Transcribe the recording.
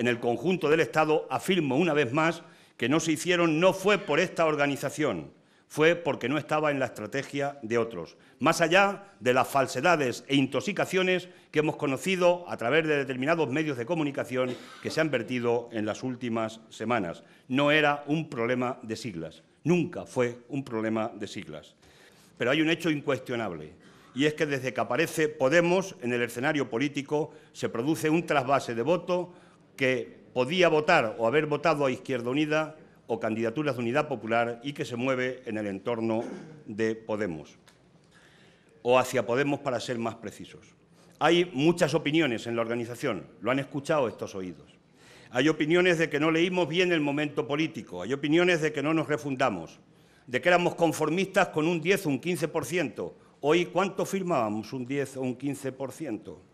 en el conjunto del Estado, afirmo una vez más que no se hicieron no fue por esta organización, fue porque no estaba en la estrategia de otros, más allá de las falsedades e intoxicaciones que hemos conocido a través de determinados medios de comunicación que se han vertido en las últimas semanas. No era un problema de siglas, nunca fue un problema de siglas. Pero hay un hecho incuestionable, y es que desde que aparece Podemos en el escenario político se produce un trasvase de voto que podía votar o haber votado a Izquierda Unida o candidaturas de Unidad Popular y que se mueve en el entorno de Podemos, o hacia Podemos para ser más precisos. Hay muchas opiniones en la organización, lo han escuchado estos oídos. Hay opiniones de que no leímos bien el momento político, hay opiniones de que no nos refundamos, de que éramos conformistas con un 10 o un 15%. Hoy, ¿cuánto firmábamos? ¿Un 10 o un 15%?